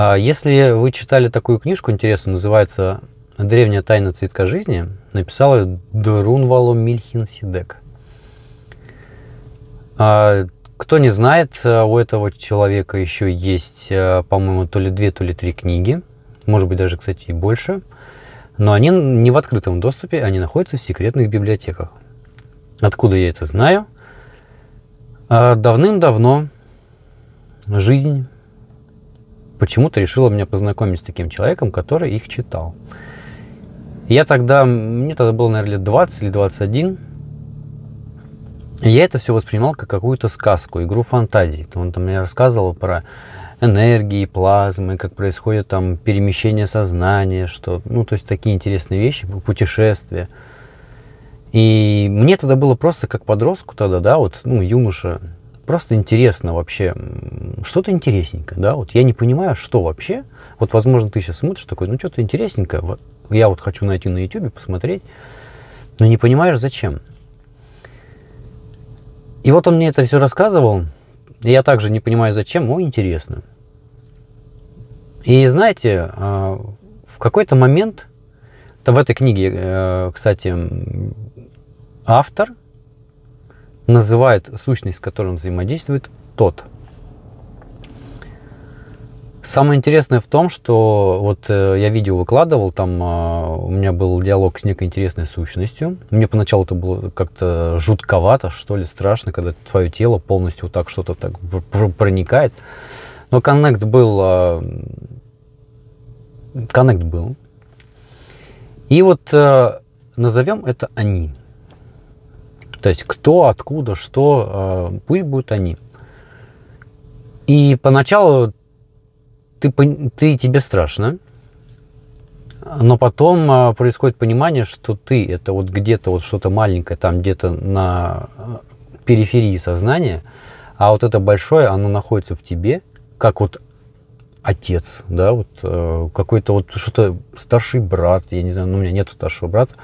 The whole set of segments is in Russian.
А если вы читали такую книжку интересную, называется «Древняя тайна цветка жизни», написал ее Дерунвало Мильхин-Сидек. А кто не знает, э, у этого человека еще есть, э, по-моему, то ли две, то ли три книги, может быть, даже, кстати, и больше, но они не в открытом доступе, они находятся в секретных библиотеках. Откуда я это знаю? А давным-давно жизнь почему-то решила меня познакомить с таким человеком, который их читал. Я тогда, мне тогда было, наверное, лет 20 или 21. И я это все воспринимал как какую-то сказку, игру фантазии. Он там мне рассказывал про энергии, плазмы, как происходит там перемещение сознания, что, ну, то есть такие интересные вещи, путешествия. И мне тогда было просто как подростку тогда, да, вот, ну, юноша, просто интересно вообще, что-то интересненькое, да, вот я не понимаю, что вообще, вот, возможно, ты сейчас смотришь такой, ну, что-то интересненькое, вот, я вот хочу найти на YouTube, посмотреть, но не понимаешь, зачем. И вот он мне это все рассказывал, и я также не понимаю, зачем, но интересно. И знаете, а, в какой-то момент, то в этой книге, э, кстати, автор называет сущность, с которым взаимодействует тот. Самое интересное в том, что вот э, я видео выкладывал, там э, у меня был диалог с некой интересной сущностью. Мне поначалу это было как-то жутковато, что ли, страшно, когда твое тело полностью вот так что-то так проникает. Но коннект был, а, коннект э, был. И вот э, назовем это они. То есть кто, откуда, что, а, пусть будут они. И поначалу ты, ты, тебе страшно, но потом а, происходит понимание, что ты это вот где-то вот что-то маленькое, там где-то на а, периферии сознания, а вот это большое, оно находится в тебе, как вот отец, да, вот какой-то вот что-то старший брат, я не знаю, ну, у меня нет старшего брата,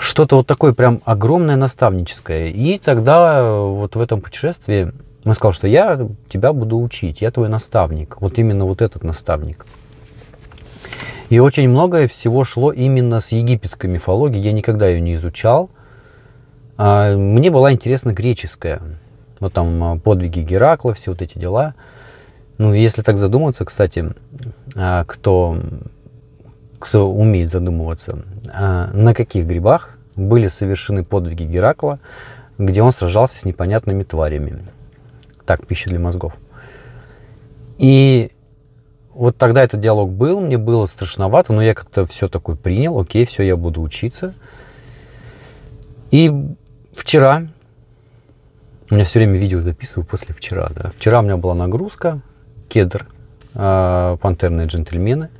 что-то вот такое прям огромное наставническое. И тогда э, вот в этом путешествии он сказал, что я тебя буду учить, я твой наставник, вот именно вот этот наставник. И очень многое всего шло именно с египетской мифологии, я никогда ее не изучал. А, мне была интересна греческая, вот там а, подвиги Геракла, все вот эти дела. Ну, если так задуматься, кстати, а, кто кто умеет задумываться, а, на каких грибах были совершены подвиги Геракла, где он сражался с непонятными тварями. Так, пища для мозгов. И вот тогда этот диалог был, мне было страшновато, но я как-то все такое принял, окей, все, я буду учиться. И вчера, у меня все время видео записываю после вчера, да. Вчера у меня была нагрузка, кедр, э, пантерные джентльмены –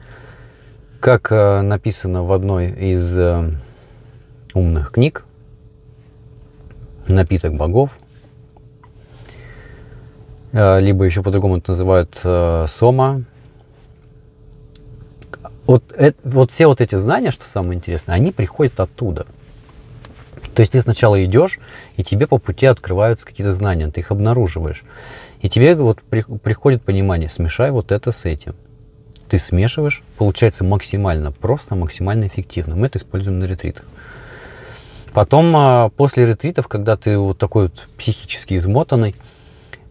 как э, написано в одной из э, умных книг, напиток богов, э, либо еще по-другому это называют сома. Вот, это, вот все вот эти знания, что самое интересное, они приходят оттуда. То есть ты сначала идешь, и тебе по пути открываются какие-то знания, ты их обнаруживаешь. И тебе вот приходит понимание, смешай вот это с этим – ты смешиваешь, получается максимально просто, максимально эффективно. Мы это используем на ретритах. Потом, а, после ретритов, когда ты вот такой вот психически измотанный,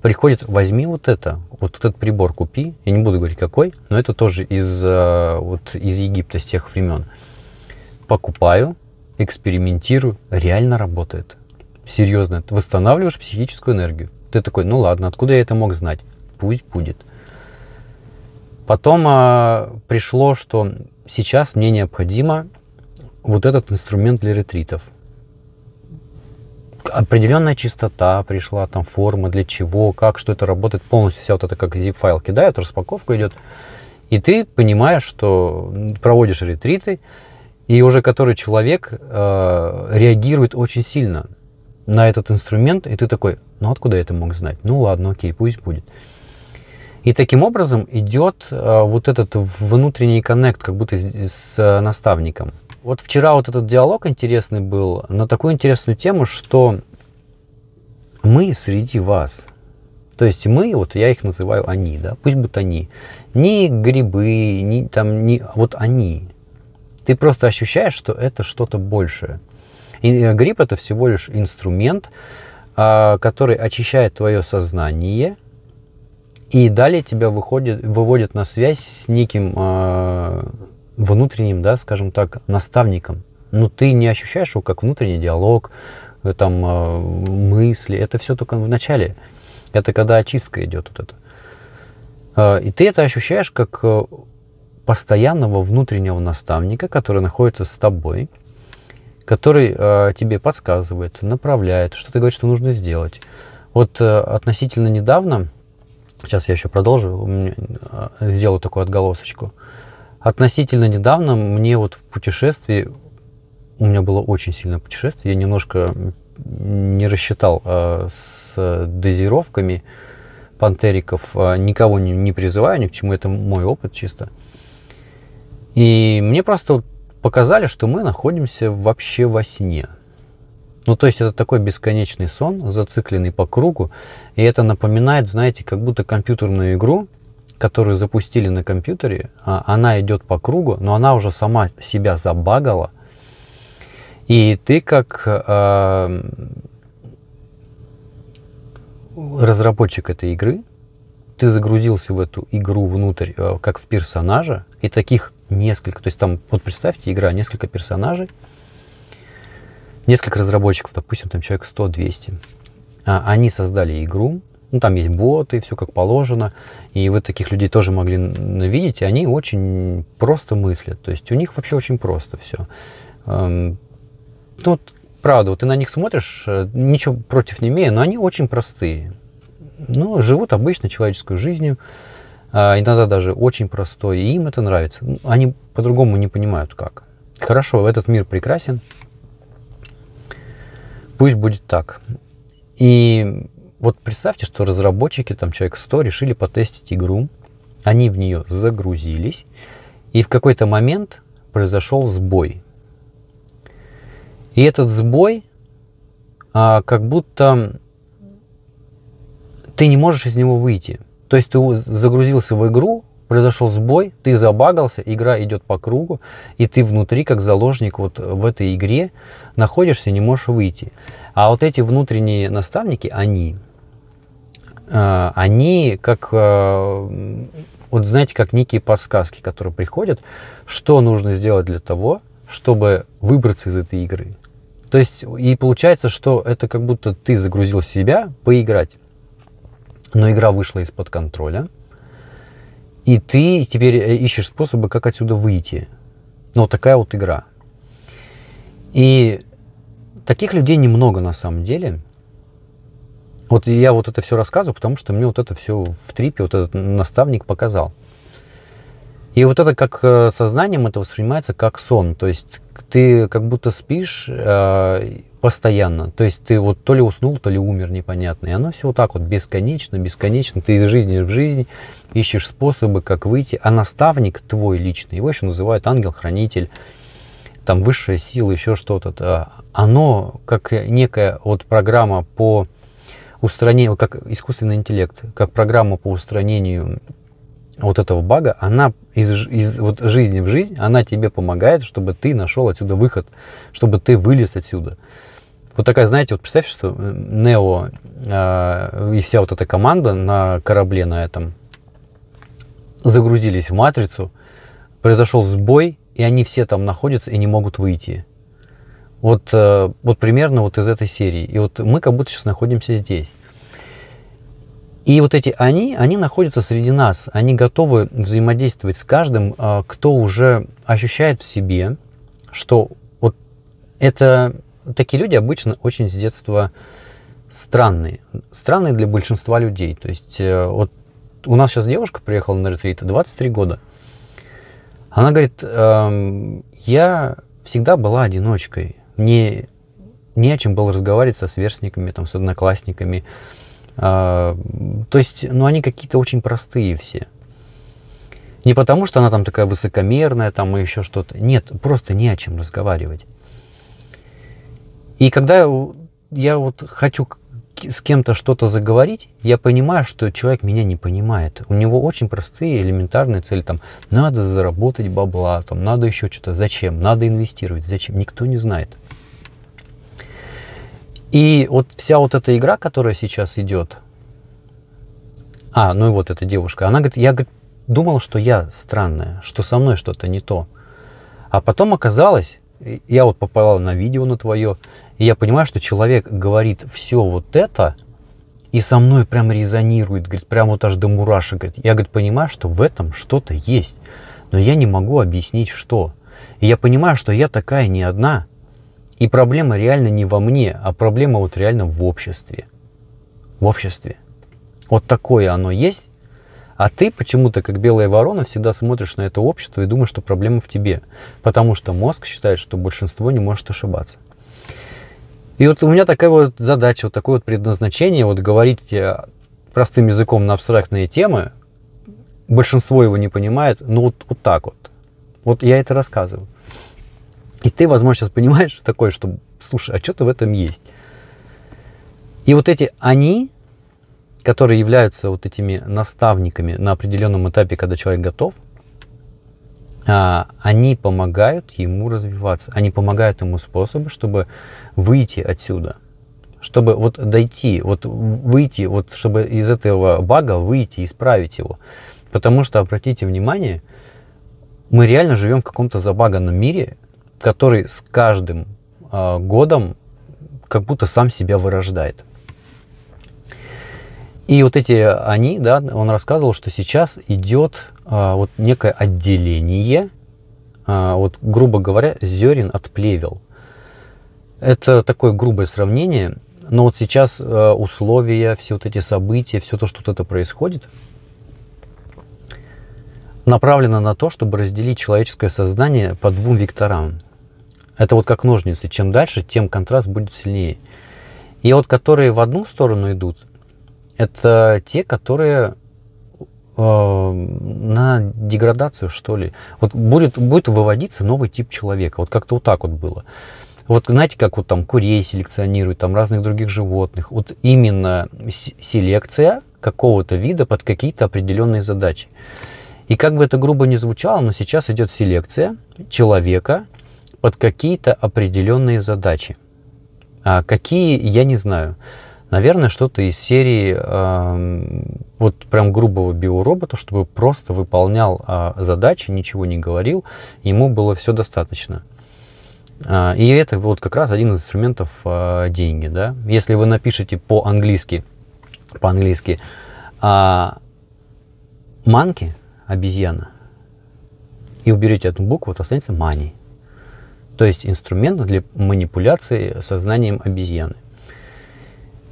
приходит, возьми вот это, вот этот прибор купи, я не буду говорить какой, но это тоже из, а, вот, из Египта, с тех времен. Покупаю, экспериментирую, реально работает. Серьезно, ты восстанавливаешь психическую энергию. Ты такой, ну ладно, откуда я это мог знать? Пусть будет. Потом а, пришло, что сейчас мне необходимо вот этот инструмент для ретритов. Определенная чистота пришла, там форма, для чего, как, что это работает. Полностью вся вот эта как zip-файл кидают, распаковка идет. И ты понимаешь, что проводишь ретриты, и уже который человек э, реагирует очень сильно на этот инструмент, и ты такой, ну откуда я это мог знать? Ну ладно, окей, пусть будет. И таким образом идет э, вот этот внутренний коннект, как будто с, э, наставником. Вот вчера вот этот диалог интересный был на такую интересную тему, что мы среди вас. То есть мы, вот я их называю они, да, пусть будут они. Не грибы, не там, не, вот они. Ты просто ощущаешь, что это что-то большее. И э, гриб это всего лишь инструмент, а, который очищает твое сознание – и далее тебя выходит, выводит на связь с неким э, внутренним, да, скажем так, наставником. Но ты не ощущаешь его как внутренний диалог, э, там, э, мысли. Это все только в начале. Это когда очистка идет вот это. Э, а, и ты это ощущаешь как э, постоянного внутреннего наставника, который находится с тобой, который э, тебе подсказывает, направляет, что ты говоришь, что нужно сделать. Вот э, относительно недавно Сейчас я еще продолжу, э, сделаю такую отголосочку. Относительно недавно мне вот в путешествии, у меня было очень сильное путешествие, я немножко не рассчитал а, с дозировками пантериков, а, никого не, не призываю ни к чему, это мой опыт чисто. И мне просто показали, что мы находимся вообще во сне. Ну, то есть это такой бесконечный сон, зацикленный по кругу. И это напоминает, знаете, как будто компьютерную игру, которую запустили на компьютере. А, она идет по кругу, но она уже сама себя забагала. И ты как э, разработчик этой игры, ты загрузился в эту игру внутрь, э, как в персонажа, и таких несколько. То есть там, вот представьте, игра, несколько персонажей, несколько разработчиков, допустим, там человек 100-200, а, они создали игру, ну, там есть боты, все как положено, и вы таких людей тоже могли видеть, и они очень просто мыслят, то есть у них вообще очень просто все. Эм, ну вот правда, вот ты на них смотришь, э, ничего против не имея, но они очень простые. Ну, живут обычно человеческой жизнью, а, иногда даже очень простой, и им это нравится. Они по-другому не понимают, как. Хорошо, этот мир прекрасен, пусть будет так. И вот представьте, что разработчики, там человек 100, решили потестить игру, они в нее загрузились, и в какой-то момент произошел сбой. И этот сбой, а, как будто ты не можешь из него выйти. То есть ты загрузился в игру, произошел сбой, ты забагался, игра идет по кругу, и ты внутри, как заложник вот в этой игре, находишься, не можешь выйти. А вот эти внутренние наставники, они, а, они как, а, вот знаете, как некие подсказки, которые приходят, что нужно сделать для того, чтобы выбраться из этой игры. То есть, и получается, что это как будто ты загрузил себя поиграть, но игра вышла из-под контроля – и ты теперь э, ищешь способы, как отсюда выйти. Но ну, такая вот игра. И таких людей немного на самом деле. Вот я вот это все рассказываю, потому что мне вот это все в трипе, вот этот наставник показал. И вот это как э, сознанием это воспринимается как сон. То есть ты как будто спишь, э, постоянно. То есть ты вот то ли уснул, то ли умер, непонятно. И оно все вот так вот бесконечно, бесконечно. Ты из жизни в жизнь ищешь способы, как выйти. А наставник твой личный, его еще называют ангел-хранитель, там высшая сила, еще что-то. Оно как некая вот программа по устранению, как искусственный интеллект, как программа по устранению вот этого бага, она из, из вот жизни в жизнь, она тебе помогает, чтобы ты нашел отсюда выход, чтобы ты вылез отсюда. Вот такая, знаете, вот представьте, что э, Нео э, и вся вот эта команда на корабле на этом загрузились в матрицу, произошел сбой, и они все там находятся и не могут выйти. Вот, э, вот примерно вот из этой серии. И вот мы как будто сейчас находимся здесь. И вот эти они, они находятся среди нас, они готовы взаимодействовать с каждым, а, кто уже ощущает в себе, что вот это такие люди обычно очень с детства странные. Странные для большинства людей. То есть э, вот у нас сейчас девушка приехала на ретрит, 23 года. Она говорит, эм, я всегда была одиночкой. Мне не о чем было разговаривать со сверстниками, там, с одноклассниками. Э, то есть, ну, они какие-то очень простые все. Не потому, что она там такая высокомерная, там, и еще что-то. Нет, просто не о чем разговаривать. И когда я вот хочу с кем-то что-то заговорить, я понимаю, что человек меня не понимает. У него очень простые, элементарные цели. Там, надо заработать бабла, там, надо еще что-то. Зачем? Надо инвестировать. Зачем? Никто не знает. И вот вся вот эта игра, которая сейчас идет, а, ну и вот эта девушка, она говорит, я говорит, думал, что я странная, что со мной что-то не то. А потом оказалось, я вот попала на видео на твое, и я понимаю, что человек говорит все вот это, и со мной прям резонирует, говорит, прям вот аж до мурашек. Говорит. Я, говорит, понимаю, что в этом что-то есть, но я не могу объяснить, что. И я понимаю, что я такая не одна, и проблема реально не во мне, а проблема вот реально в обществе. В обществе. Вот такое оно есть, а ты почему-то, как белая ворона, всегда смотришь на это общество и думаешь, что проблема в тебе. Потому что мозг считает, что большинство не может ошибаться. И вот у меня такая вот задача, вот такое вот предназначение, вот говорить э, простым языком на абстрактные темы, большинство его не понимает, но вот, вот так вот. Вот я это рассказываю. И ты, возможно, сейчас понимаешь такое, что, слушай, а что-то в этом есть. И вот эти «они», которые являются вот этими наставниками на определенном этапе, когда человек готов – а, они помогают ему развиваться, они помогают ему способы, чтобы выйти отсюда, чтобы вот дойти, вот выйти, вот чтобы из этого бага выйти, исправить его. Потому что, обратите внимание, мы реально живем в каком-то забаганном мире, который с каждым э, годом как будто сам себя вырождает. И вот эти они, да, он рассказывал, что сейчас идет а, вот некое отделение, а, вот грубо говоря, зерен от плевел. Это такое грубое сравнение, но вот сейчас а, условия, все вот эти события, все то, что вот это происходит, направлено на то, чтобы разделить человеческое сознание по двум векторам. Это вот как ножницы. Чем дальше, тем контраст будет сильнее. И вот которые в одну сторону идут, это те, которые э, на деградацию, что ли. Вот будет, будет выводиться новый тип человека. Вот как-то вот так вот было. Вот знаете, как вот там курей селекционируют, там разных других животных. Вот именно селекция какого-то вида под какие-то определенные задачи. И как бы это грубо не звучало, но сейчас идет селекция человека под какие-то определенные задачи. А какие, я не знаю. Наверное, что-то из серии э, вот прям грубого биоробота, чтобы просто выполнял э, задачи, ничего не говорил, ему было все достаточно. А, и это вот как раз один из инструментов э, деньги. Да? Если вы напишете по-английски, по-английски э, манки, обезьяна, и уберете одну букву, то останется money. То есть инструмент для манипуляции сознанием обезьяны.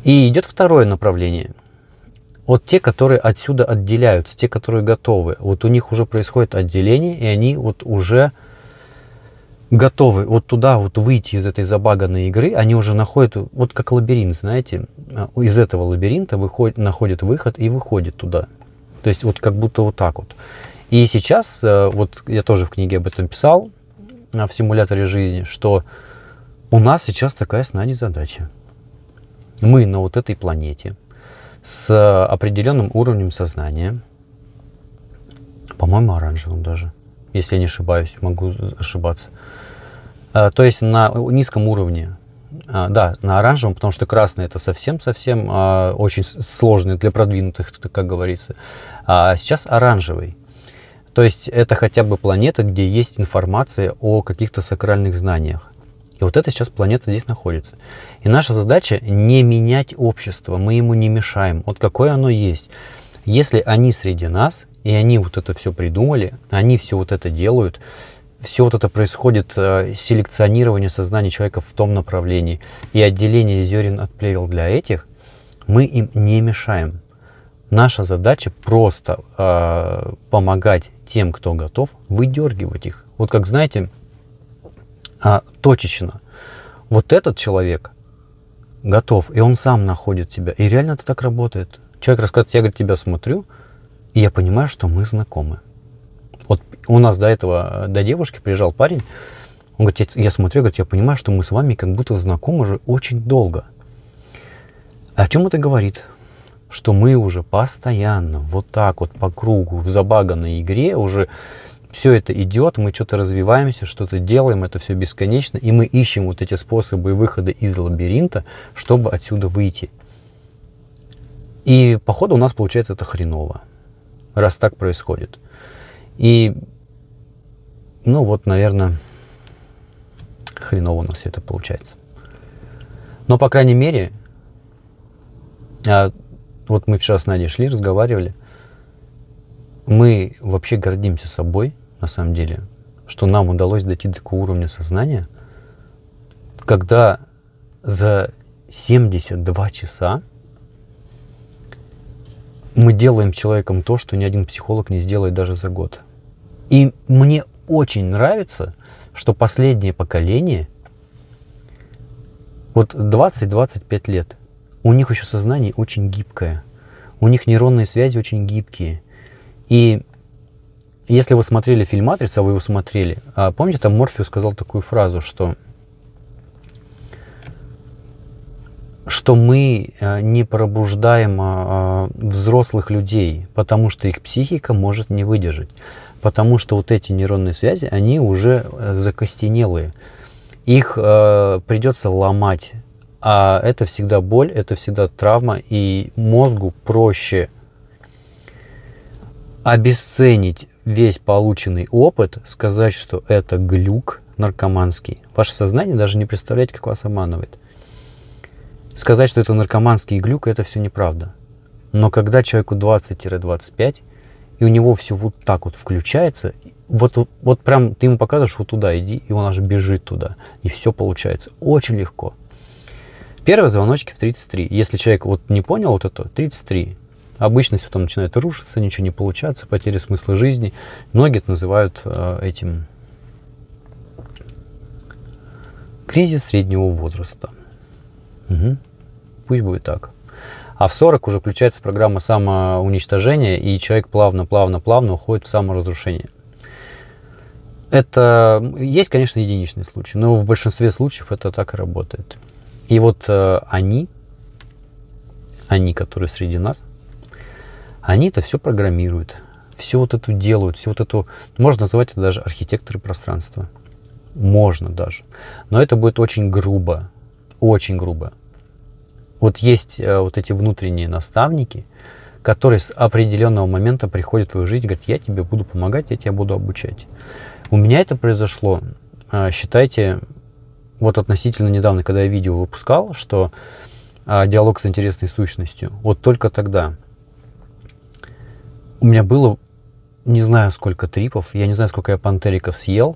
И идет второе направление. Вот те, которые отсюда отделяются, те, которые готовы. Вот у них уже происходит отделение, и они вот уже готовы вот туда вот выйти из этой забаганной игры, они уже находят, вот как лабиринт, знаете, а, из этого лабиринта выходит, находят выход и выходит туда. То есть вот как будто вот так вот. И сейчас, э, вот я тоже в книге об этом писал, а, в симуляторе жизни, что у нас сейчас такая с Надей задача мы на вот этой планете с определенным уровнем сознания, по-моему, оранжевым даже, если я не ошибаюсь, могу ошибаться. А, то есть на низком уровне, а, да, на оранжевом, потому что красный это совсем-совсем а, очень сложный для продвинутых, как говорится. А сейчас оранжевый. То есть это хотя бы планета, где есть информация о каких-то сакральных знаниях. И вот эта сейчас планета здесь находится. И наша задача не менять общество, мы ему не мешаем. Вот какое оно есть. Если они среди нас, и они вот это все придумали, они все вот это делают, все вот это происходит э, селекционирование сознания человека в том направлении и отделение зерен от плевел для этих, мы им не мешаем. Наша задача просто э, помогать тем, кто готов, выдергивать их. Вот как знаете, а, точечно. Вот этот человек готов, и он сам находит тебя. И реально это так работает. Человек рассказывает, я, говорит, тебя смотрю, и я понимаю, что мы знакомы. Вот у нас до этого, э, до девушки приезжал парень, он говорит, я, смотрю, говорит, я понимаю, что мы с вами как будто знакомы уже очень долго. О чем это говорит? Что мы уже постоянно вот так вот по кругу в забаганной игре уже все это идет, мы что-то развиваемся, что-то делаем, это все бесконечно, и мы ищем вот эти способы выхода из лабиринта, чтобы отсюда выйти. И походу у нас получается это хреново, раз так происходит. И, ну вот, наверное, хреново у нас все это получается. Но, по крайней мере, а, вот мы вчера с Надей шли, разговаривали – мы вообще гордимся собой, на самом деле, что нам удалось дойти до такого уровня сознания, когда за 72 часа мы делаем человеком то, что ни один психолог не сделает даже за год. И мне очень нравится, что последнее поколение, вот 20-25 лет, у них еще сознание очень гибкое, у них нейронные связи очень гибкие – и если вы смотрели фильм «Матрица», вы его смотрели, а помните, там Морфеус сказал такую фразу, что что мы э, не пробуждаем а, а, взрослых людей, потому что их психика может не выдержать. Потому что вот эти нейронные связи, они уже э, закостенелые. Их э, придется ломать. А это всегда боль, это всегда травма, и мозгу проще обесценить весь полученный опыт, сказать, что это глюк наркоманский. Ваше сознание даже не представляет, как вас обманывает. Сказать, что это наркоманский глюк, это все неправда. Но когда человеку 20-25, и у него все вот так вот включается, вот, вот прям ты ему показываешь, вот туда иди, и он аж бежит туда. И все получается. Очень легко. Первые звоночки в 33. Если человек вот не понял вот это, 33. Обычно все там начинает рушиться, ничего не получается, потеря смысла жизни. Многие это называют э, этим кризис среднего возраста. Угу. Пусть будет так. А в 40 уже включается программа самоуничтожения, и человек плавно-плавно-плавно уходит в саморазрушение. Это есть, конечно, единичные случаи, но в большинстве случаев это так и работает. И вот э, они, они, которые среди нас, они-то все программируют, все вот это делают, все вот это Можно называть это даже архитекторы пространства. Можно даже. Но это будет очень грубо. Очень грубо. Вот есть э, вот эти внутренние наставники, которые с определенного момента приходят в твою жизнь и говорят, я тебе буду помогать, я тебя буду обучать. У меня это произошло, э, считайте, вот относительно недавно, когда я видео выпускал, что э, диалог с интересной сущностью, вот только тогда – у меня было, не знаю сколько трипов, я не знаю сколько я пантериков съел,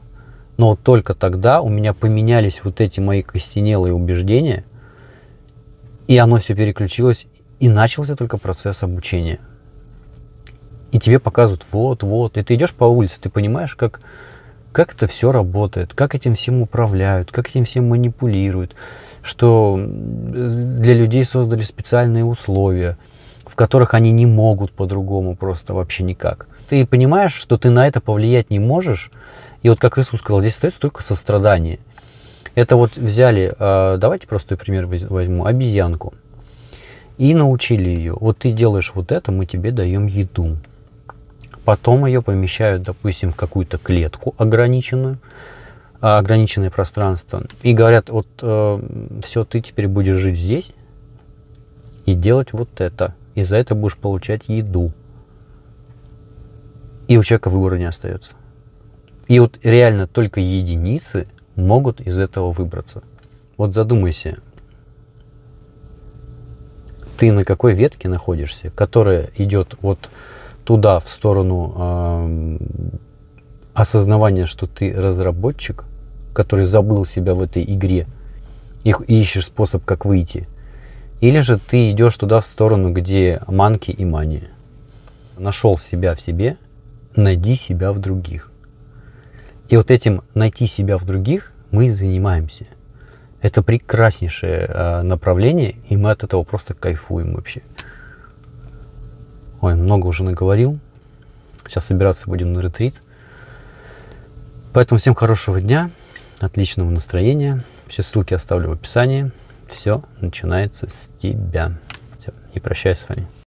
но вот только тогда у меня поменялись вот эти мои костенелые убеждения, и оно все переключилось, и начался только процесс обучения. И тебе показывают вот, вот, и ты идешь по улице, ты понимаешь, как, как это все работает, как этим всем управляют, как этим всем манипулируют, что э, для людей создали специальные условия – в которых они не могут по-другому просто вообще никак. Ты понимаешь, что ты на это повлиять не можешь, и вот как Иисус сказал, здесь остается только сострадание. Это вот взяли, а, давайте простой пример возьму, обезьянку. И научили ее, вот ты делаешь вот это, мы тебе даем еду. Потом ее помещают, допустим, в какую-то клетку ограниченную, а, ограниченное пространство. И говорят, вот э, все, ты теперь будешь жить здесь и делать вот это и за это будешь получать еду. И у человека выбора не остается. И вот реально только единицы могут из этого выбраться. Вот задумайся, ты на какой ветке находишься, которая идет вот туда, в сторону э, осознавания, что ты разработчик, который забыл себя в этой игре и, и ищешь способ, как выйти. Или же ты идешь туда в сторону, где манки и мания. Нашел себя в себе, найди себя в других. И вот этим найти себя в других мы и занимаемся. Это прекраснейшее а, направление, и мы от этого просто кайфуем вообще. Ой, много уже наговорил. Сейчас собираться будем на ретрит. Поэтому всем хорошего дня, отличного настроения. Все ссылки оставлю в описании. Все начинается с тебя. Все, не прощаюсь с вами.